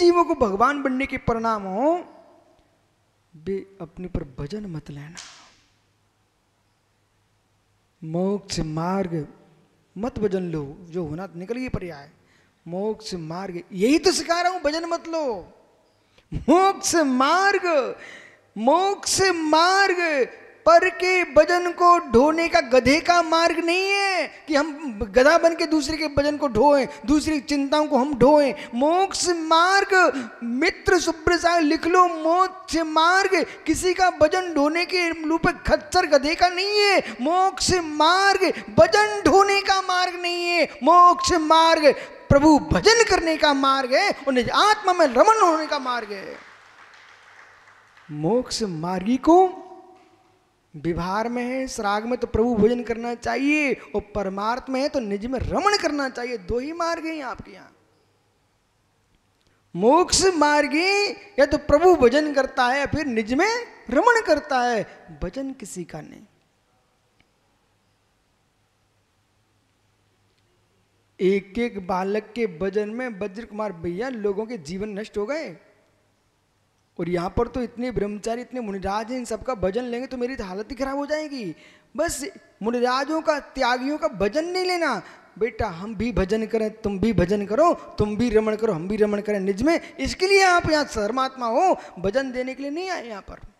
जीवों को भगवान बनने के परिणाम हो वे अपने पर भजन मत लेना मोक्ष मार्ग मत भजन लो जो होना तो निकल गई पर्याय मोक्ष मार्ग यही तो सिखा रहा हूं भजन मत लो मोक्ष मार्ग मोक्ष मार्ग पर के वजन को ढोने का गधे का मार्ग नहीं है कि हम गधा बन के दूसरे के वजन को ढोएं दूसरी चिंताओं को हम ढोएं मोक्ष मार्ग मित्र सुप्रसा लिख लो मोक्ष मार्ग किसी का वजन ढोने के रूप खच्चर गधे का नहीं है मोक्ष मार्ग वजन ढोने का मार्ग नहीं है मोक्ष मार्ग प्रभु भजन करने का मार्ग है उन्हें आत्मा में रमन होने का मार्ग है मोक्ष मार्गी को विभार में है श्राग में तो प्रभु भोजन करना चाहिए और परमार्थ में है तो निज में रमण करना चाहिए दो ही मार्ग हैं आपके यहां मोक्ष मार्ग या तो प्रभु भजन करता है फिर निज में रमण करता है भजन किसी का नहीं एक एक बालक के भजन में बज्र कुमार भैया लोगों के जीवन नष्ट हो गए और यहाँ पर तो इतने ब्रह्मचारी इतने मुनिराज हैं इन सबका भजन लेंगे तो मेरी तो हालत ही खराब हो जाएगी बस मुनिराजों का त्यागियों का भजन नहीं लेना बेटा हम भी भजन करें तुम भी भजन करो तुम भी रमण करो हम भी रमण करें निज में इसके लिए आप यहाँ सर्मात्मा हो भजन देने के लिए नहीं आए यहाँ पर